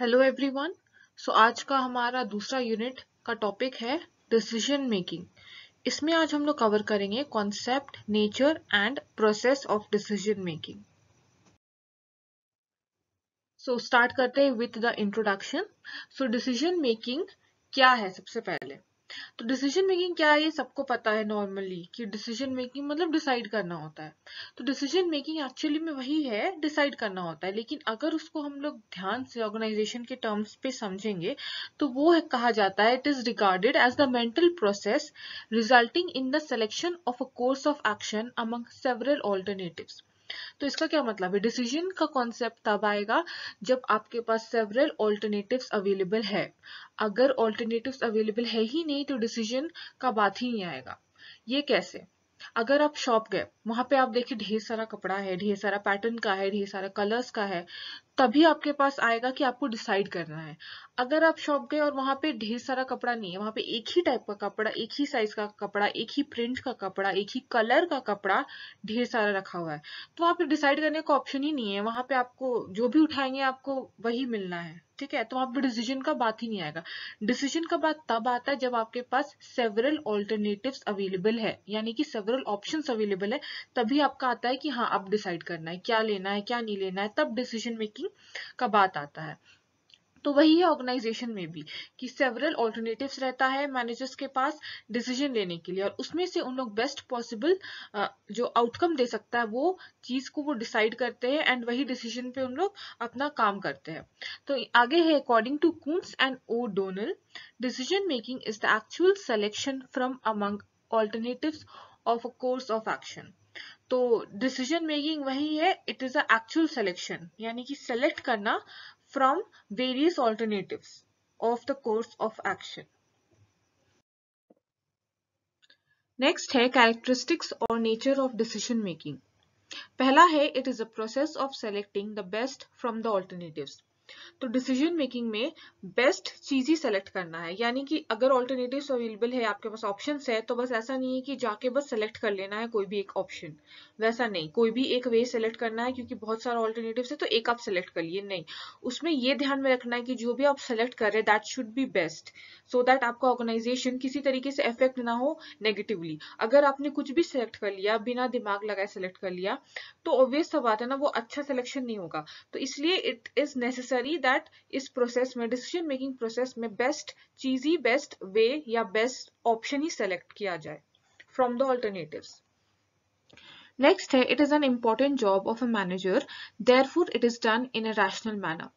Hello everyone so आज का हमारा दूसरा यूनिट का टॉपिक है डिसीजन मेकिंग इसमें आज हम लोग कवर करेंगे concept nature and process of decision making so start करते हैं with the introduction so decision making क्या है सबसे पहले तो डिसीजन मेकिंग क्या है ये सबको पता है नॉर्मली कि डिसीजन मेकिंग मतलब डिसाइड करना होता है तो डिसीजन मेकिंग एक्चुअली में वही है डिसाइड करना होता है लेकिन अगर उसको हम लोग ध्यान से ऑर्गेनाइजेशन के टर्म्स पे समझेंगे तो वो कहा जाता है it is regarded as the mental process resulting in the selection of a course of action among several alternatives तो इसका क्या मतलब है डिसीजन का कॉन्सेप्ट तब आएगा जब आपके पास सेवरल ऑल्टरनेटिव्स अवेलेबल है अगर ऑल्टरनेटिव्स अवेलेबल है ही नहीं तो डिसीजन का बात ही नहीं आएगा ये कैसे अगर आप शॉप गए वहां पे आप देखिए ढेर सारा कपड़ा है ढेर सारा पैटर्न का है ढेर सारा कलर्स का है तभी आपके पास आएगा कि आपको डिसाइड करना है अगर आप शॉप गए और वहां पे ढेर सारा कपड़ा नहीं है वहां पे एक ही टाइप का कपड़ा एक ही साइज का कपड़ा एक ही प्रिंट का कपड़ा एक ही कलर का कपड़ा ढेर सारा रखा हुआ है तो वहां पे डिसाइड करने का ऑप्शन ही नहीं है वहां पे आपको जो भी उठाएंगे आपको वही मिलना है ठीक है तो वहां पर डिसीजन का बात ही नहीं आएगा डिसीजन का बात तब आता है जब आपके पास सेवरल ऑल्टरनेटिव्स अवेलेबल है यानी कि सेवरल ऑप्शन अवेलेबल है तभी आपका आता है कि हाँ आप डिसाइड करना है क्या लेना है क्या नहीं लेना है तब डिसीजन मेकिंग का बात आता है तो वही है ऑर्गेनाइजेशन में भी कि सेवरल ऑल्टरनेटिव्स रहता है मैनेजर्स के पास डिसीजन लेने के लिए और उसमें से उन लोग बेस्ट पॉसिबल जो आउटकम दे सकता है वो चीज़ को वो डिसाइड करते हैं एंड वही डिसीजन पे उन लोग अपना काम करते हैं तो आगे है according to Koontz and O'Donnell decision making is the actual selection from among alternative of a course of action तो डिसीजन मेकिंग वही है it is a actual selection यानी कि सेलेक्ट करना from various alternatives of the course of action. Next hai characteristics or nature of decision making. Pehla hai it is a process of selecting the best from the alternatives. तो decision making में best चीज ही select करना है यानी कि अगर alternative available है आपके पास ऑप्शन है तो बस ऐसा नहीं है कि जाके बस सेलेक्ट कर लेना है कोई भी एक ऑप्शन वैसा नहीं कोई भी एक वे सेलेक्ट करना है क्योंकि बहुत सारा ऑल्टरनेटिव है तो एक आप सेलेक्ट कर लिए नहीं उसमें ये ध्यान में रखना है कि जो भी आप सेलेक्ट कर रहे हैं that should be best so that आपका ऑर्गेनाइजेशन किसी तरीके से अफेक्ट ना हो नेगेटिवली अगर आपने कुछ भी सेलेक्ट कर लिया बिना दिमाग लगाए सेलेक्ट कर लिया तो ऑब्वियस सब बात है ना वो अच्छा सिलेक्शन नहीं होगा तो इसलिए it is necessary necessary that इस प्रोसेस में डिसीजन मेकिंग प्रोसेस में बेस्ट चीज ही बेस्ट वे या बेस्ट ऑप्शन ही सेलेक्ट किया जाए फ्रॉम द ऑल्टरनेटिव नेक्स्ट है it is an important job of a manager there therefore it is done in a rational manner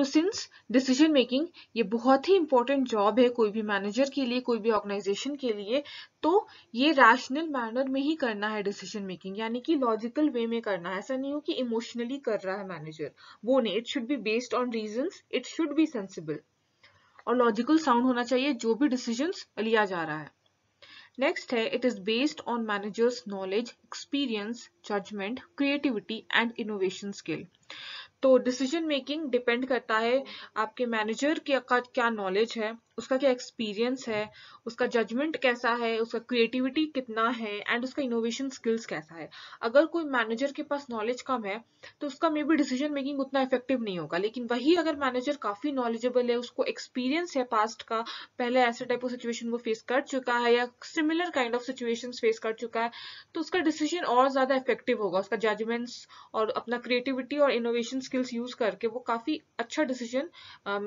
तो since decision making ये बहुत ही इंपॉर्टेंट जॉब है कोई भी मैनेजर के लिए कोई भी ऑर्गेनाइजेशन के लिए तो ये रैशनल मैनर में ही करना है डिसीजन मेकिंग यानी कि लॉजिकल वे में करना है ऐसा नहीं हो कि इमोशनली कर रहा है मैनेजर वो नहीं it should be based on reason it should be sensible और लॉजिकल साउंड होना चाहिए जो भी डिसीजन लिया जा रहा है नेक्स्ट है it is based on manager's knowledge experience judgement creativity and innovation skill तो डिसीजन मेकिंग डिपेंड करता है आपके मैनेजर की क्या नॉलेज है उसका क्या एक्सपीरियंस है उसका जजमेंट कैसा है उसका क्रिएटिविटी कितना है एंड उसका इनोवेशन स्किल्स कैसा है अगर कोई मैनेजर के पास नॉलेज कम है तो उसका मे बी डिसीजन मेकिंग उतना इफेक्टिव नहीं होगा लेकिन वही अगर मैनेजर काफ़ी नॉलेजेबल है उसको एक्सपीरियंस है पास्ट का पहले ऐसे टाइप ऑफ सिचुएशन वो फेस कर चुका है या similar kind of situation face कर चुका है तो उसका डिसीजन और ज़्यादा इफेक्टिव होगा उसका जजमेंट्स और अपना क्रिएटिविटी और इनोवेशन स्किल्स यूज़ करके वो काफ़ी अच्छा डिसीजन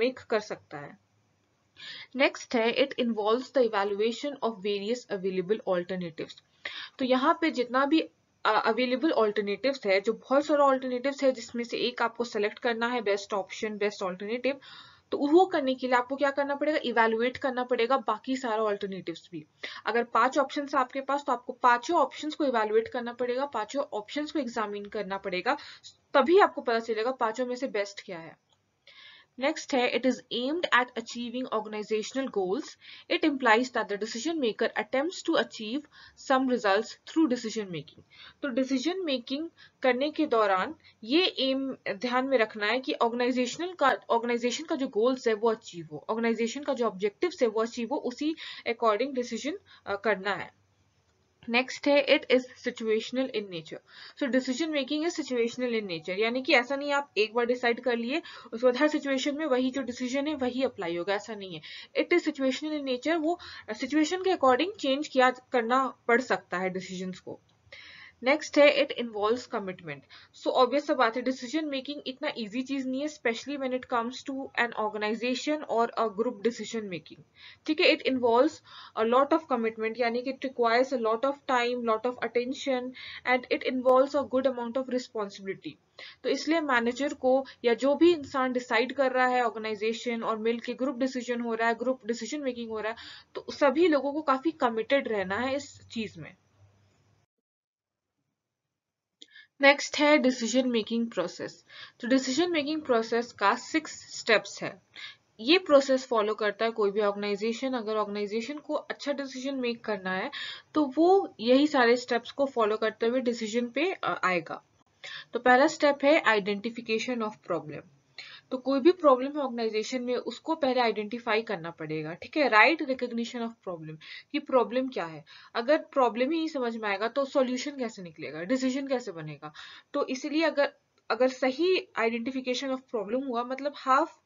मेक कर सकता है नेक्स्ट है it involve the evaluation of various available alternative तो यहाँ पे जितना भी अवेलेबल ऑल्टरनेटिव है जो बहुत सारे ऑल्टरनेटिव है जिसमें से एक आपको सेलेक्ट करना है बेस्ट ऑप्शन बेस्ट ऑल्टरनेटिव तो वो करने के लिए आपको क्या करना पड़ेगा इवेलुएट करना पड़ेगा बाकी सारा ऑल्टरनेटिव्स भी अगर पांच ऑप्शन आपके पास तो आपको पांचों ऑप्शंस को इवेलुएट करना पड़ेगा पांचों ऑप्शंस को एग्जामिन करना पड़ेगा तभी आपको पता चलेगा पांचों में से बेस्ट क्या है Next है it is aimed at achieving organizational goals. It implies that the decision maker attempts to achieve some results through decision making. तो decision making करने के दौरान ये aim ध्यान में रखना है कि organizational का organization का जो goals है वो achieve हो organization का जो objectives है वो achieve हो उसी according decision करना है नेक्स्ट है it is situational in nature so decision making is situational in nature यानी कि ऐसा नहीं आप एक बार डिसाइड कर लिए उसके बाद हर सिचुएशन में वही जो डिसीजन है वही अप्लाई होगा ऐसा नहीं है it is situational in nature वो सिचुएशन के अकॉर्डिंग चेंज किया करना पड़ सकता है डिसीजन को नेक्स्ट है it involve commitment so obvious सब बात है डिसीजन मेकिंग इतना ईजी चीज नहीं है specially when it comes to an organisation और अ ग्रुप डिसीजन मेकिंग ठीक है it involve a lot of commitment यानी कि it requires a lot of time lot of attention and it involve a good amount of responsibility तो इसलिए manager को या जो भी इंसान डिसाइड कर रहा है ऑर्गेनाइजेशन और मिल के ग्रुप डिसीजन हो रहा है ग्रुप डिसीजन मेकिंग हो रहा है तो सभी लोगों को काफी कमिटेड रहना है इस चीज में नेक्स्ट है डिसीजन मेकिंग प्रोसेस तो डिसीजन मेकिंग प्रोसेस का सिक्स स्टेप्स है ये प्रोसेस फॉलो करता है कोई भी ऑर्गेनाइजेशन अगर ऑर्गेनाइजेशन को अच्छा डिसीजन मेक करना है तो वो यही सारे स्टेप्स को फॉलो करते हुए डिसीजन पे आएगा तो पहला स्टेप है आइडेंटिफिकेशन ऑफ प्रॉब्लम तो कोई भी प्रॉब्लम है ऑर्गेनाइजेशन में उसको पहले आइडेंटिफाई करना पड़ेगा ठीक है राइट रिकोगशन ऑफ प्रॉब्लम कि प्रॉब्लम क्या है अगर प्रॉब्लम ही नहीं समझ में आएगा तो सॉल्यूशन कैसे निकलेगा डिसीजन कैसे बनेगा तो इसलिए अगर अगर सही आइडेंटिफिकेशन ऑफ प्रॉब्लम हुआ मतलब हाफ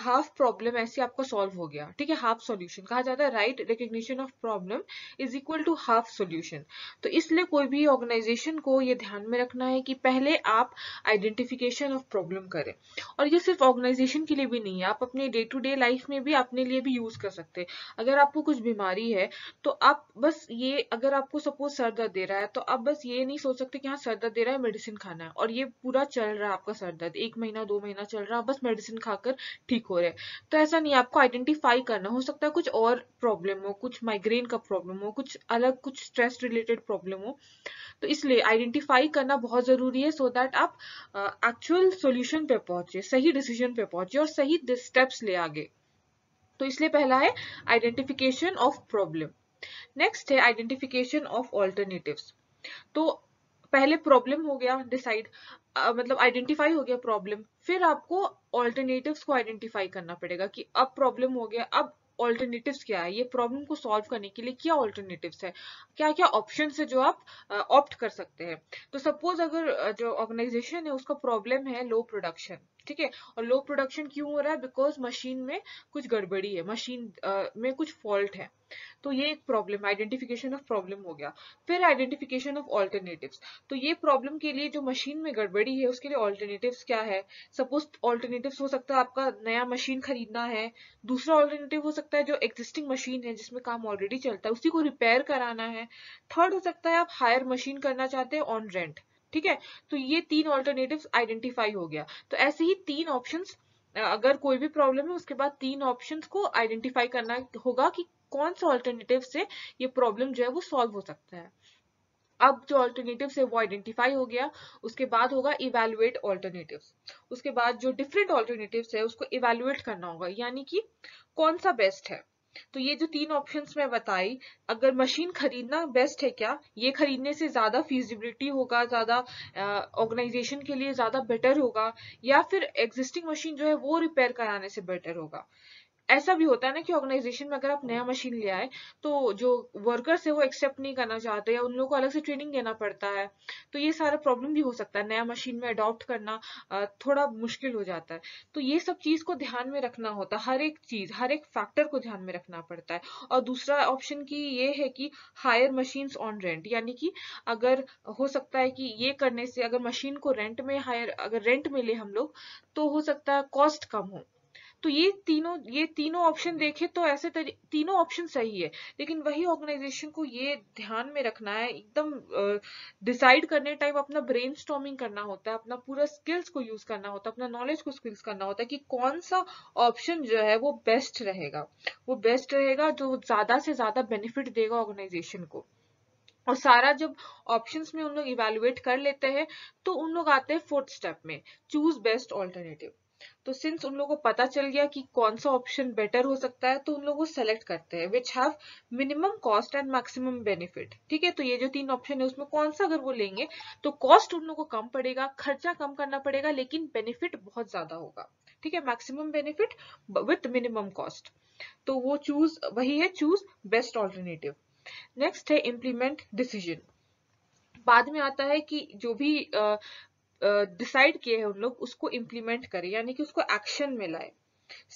हाफ प्रॉब्लम ऐसे आपका सॉल्व हो गया ठीक है हाफ सॉल्यूशन कहा जाता है right recognition of problem is equal to half solution तो इसलिए कोई भी ऑर्गेनाइजेशन को ये ध्यान में रखना है कि पहले आप आइडेंटिफिकेशन ऑफ प्रॉब्लम करें और ये सिर्फ ऑर्गेनाइजेशन के लिए भी नहीं है आप अपने डे टू डे लाइफ में भी अपने लिए भी यूज कर सकते हैं अगर आपको कुछ बीमारी है तो आप बस ये अगर आपको सपोज सर दर्द दे रहा है तो आप बस ये नहीं सोच सकते कि हाँ सर दर्द दे रहा है मेडिसिन खाना है और ये पूरा चल रहा है आपका सर दर्द एक महीना दो महीना चल रहा है बस मेडिसिन खाकर ठीक हो रहे हैं तो ऐसा नहीं आपको आइडेंटिफाई करना हो सकता है कुछ और प्रॉब्लम हो कुछ माइग्रेन का प्रॉब्लम हो कुछ अलग कुछ स्ट्रेस रिलेटेड प्रॉब्लम हो तो इसलिए आइडेंटिफाई करना बहुत ज़रूरी है सो दैट आप एक्चुअल uh, सोल्यूशन पे पहुंचे सही डिसीजन पे पहुंचे और सही स्टेप्स ले आगे तो इसलिए पहला है आइडेंटिफिकेशन ऑफ प्रॉब्लम नेक्स्ट है आइडेंटिफिकेशन ऑफ ऑल्टरनेटिव तो पहले प्रॉब्लम हो गया डिसाइड मतलब आइडेंटिफाई हो गया प्रॉब्लम फिर आपको ऑल्टरनेटिव्स को आइडेंटिफाई करना पड़ेगा कि अब प्रॉब्लम हो गया अब ऑल्टरनेटिव्स क्या है ये प्रॉब्लम को सॉल्व करने के लिए क्या ऑल्टरनेटिव्स है क्या क्या ऑप्शन है जो आप ऑप्ट कर सकते हैं तो सपोज अगर जो ऑर्गेनाइजेशन है उसका प्रॉब्लम है लो प्रोडक्शन ठीक है और लो प्रोडक्शन क्यों हो रहा है बिकॉज मशीन में कुछ गड़बड़ी है मशीन uh, में कुछ फॉल्ट है तो ये एक प्रॉब्लम आइडेंटिफिकेशन ऑफ प्रॉब्लम हो गया फिर आइडेंटिफिकेशन ऑफ ऑल्टरनेटिव तो ये प्रॉब्लम के लिए जो मशीन में गड़बड़ी है उसके लिए ऑल्टरनेटिव क्या है सपोज ऑल्टरनेटिव हो सकता है आपका नया मशीन खरीदना है दूसरा ऑल्टरनेटिव हो सकता है जो एग्जिस्टिंग मशीन है जिसमें काम ऑलरेडी चलता है उसी को रिपेयर कराना है थर्ड हो सकता है आप हायर मशीन करना चाहते हैं ऑन रेंट ठीक है तो ये तीन ऑल्टरनेटिव आइडेंटिफाई हो गया तो ऐसे ही तीन ऑप्शन अगर कोई भी प्रॉब्लम है उसके बाद तीन ऑप्शन को आइडेंटिफाई करना होगा कि कौन सा ऑल्टरनेटिव से ये प्रॉब्लम जो है वो सॉल्व हो सकता है अब जो ऑल्टरनेटिव है वो आइडेंटिफाई हो गया उसके बाद होगा इवेलुएट ऑल्टरनेटिव उसके बाद जो डिफरेंट ऑल्टरनेटिव है उसको इवेलुएट करना होगा यानी कि कौन सा बेस्ट है तो ये जो तीन ऑप्शंस मैं बताई अगर मशीन खरीदना बेस्ट है क्या ये खरीदने से ज़्यादा फिजिबिलिटी होगा ज़्यादा ऑर्गेनाइजेशन के लिए ज़्यादा बेटर होगा या फिर एग्जिस्टिंग मशीन जो है वो रिपेयर कराने से बेटर होगा ऐसा भी होता है ना कि ऑर्गेनाइजेशन में अगर आप नया मशीन ले आए तो जो वर्कर्स है वो एक्सेप्ट नहीं करना चाहते या उन लोगों को अलग से ट्रेनिंग देना पड़ता है तो ये सारा प्रॉब्लम भी हो सकता है नया मशीन में अडॉप्ट करना थोड़ा मुश्किल हो जाता है तो ये सब चीज़ को ध्यान में रखना होता है हर एक चीज़ हर एक फैक्टर को ध्यान में रखना पड़ता है और दूसरा ऑप्शन की ये है कि हायर मशीन ऑन रेंट यानी कि अगर हो सकता है कि ये करने से अगर मशीन को रेंट में हायर अगर रेंट में ले हम लोग तो हो सकता है कॉस्ट कम हो तो ये तीनों ये तीनों ऑप्शन देखे तो ऐसे तीनों ऑप्शन सही है लेकिन वही ऑर्गेनाइजेशन को ये ध्यान में रखना है एकदम डिसाइड करने टाइम अपना ब्रेन करना होता है अपना पूरा स्किल्स को यूज करना होता है अपना नॉलेज को स्किल्स करना होता है कि कौन सा ऑप्शन जो है वो बेस्ट रहेगा वो बेस्ट रहेगा जो ज्यादा से ज्यादा बेनिफिट देगा ऑर्गेनाइजेशन को और सारा जब ऑप्शंस में उन लोग इवेलुएट कर लेते हैं तो उन लोग आते हैं फोर्थ स्टेप में चूज बेस्ट ऑल्टरनेटिव तो सिंस उन लोगों को पता चल गया कि कौन सा ऑप्शन बेटर हो सकता है तो उन लोगों को सेलेक्ट करते हैं which have minimum cost and maximum benefit ठीक है तो ये जो तीन ऑप्शन है उसमें कौन सा अगर वो लेंगे तो कॉस्ट उन लोगों को कम पड़ेगा खर्चा कम करना पड़ेगा लेकिन बेनिफिट बहुत ज्यादा होगा ठीक है maximum benefit with minimum cost तो वो चूज वही है चूज बेस्ट ऑल्टरनेटिव नेक्स्ट है इम्प्लीमेंट डिसीजन बाद में आता है कि जो भी डिसाइड किए हैं उन लोग उसको इम्प्लीमेंट करें यानी कि उसको एक्शन में लाए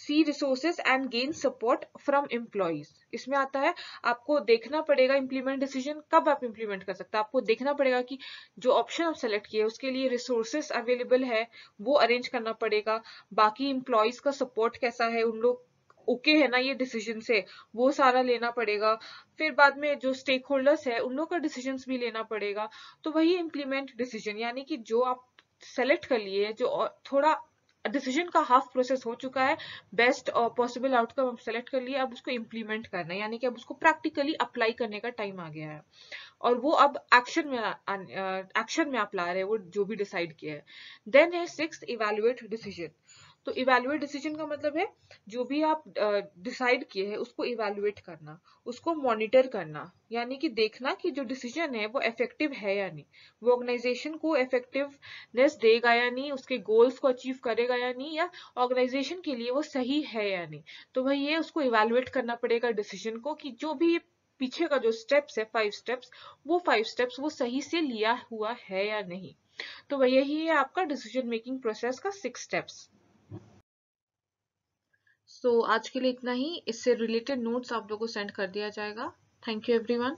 see resources and gain support from employees इसमें आता है आपको देखना पड़ेगा इम्प्लीमेंट डिसीजन कब आप इम्प्लीमेंट कर सकते हैं आपको देखना पड़ेगा कि जो ऑप्शन आप सेलेक्ट किए उसके लिए रिसोर्सेस अवेलेबल है वो अरेंज करना पड़ेगा बाकी इम्प्लॉयज का सपोर्ट कैसा है उन लोग ओके okay है ना ये डिसीजन से वो सारा लेना पड़ेगा फिर बाद में जो स्टेक होल्डर्स है उन लोग का डिसीजन भी लेना पड़ेगा तो वही इम्प्लीमेंट डिसीजन यानी कि जो आप सेलेक्ट कर लिए जो थोड़ा डिसीजन का हाफ प्रोसेस हो चुका है बेस्ट और पॉसिबल आउटकम हम सेलेक्ट कर लिए अब उसको इम्प्लीमेंट करना है यानी कि अब उसको प्रैक्टिकली अप्लाई करने का टाइम आ गया है और वो अब एक्शन में एक्शन में आप ला रहे हैं वो जो भी डिसाइड किया है देन है सिक्स इवेल्युएट डिसीजन तो इवेल्युएट डिसीजन का मतलब है जो भी आप डिसाइड किए हैं उसको इवेल्युएट करना उसको मॉनिटर करना यानी कि देखना कि जो डिसीजन है वो इफेक्टिव है या नहीं वो ऑर्गेनाइजेशन को इफेक्टिवनेस देगा या नहीं उसके गोल्स को अचीव करेगा या नहीं या ऑर्गेनाइजेशन के लिए वो सही है या नहीं तो भाई ये उसको इवेल्युएट करना पड़ेगा डिसीजन को कि जो भी पीछे का जो स्टेप्स है फाइव स्टेप्स वो फाइव स्टेप्स वो सही से लिया हुआ है या नहीं तो वही है आपका डिसीजन मेकिंग प्रोसेस का सिक्स स्टेप्स सो so, आज के लिए इतना ही इससे रिलेटेड नोट्स आप लोगों को सेंड कर दिया जाएगा थैंक यू एवरीवन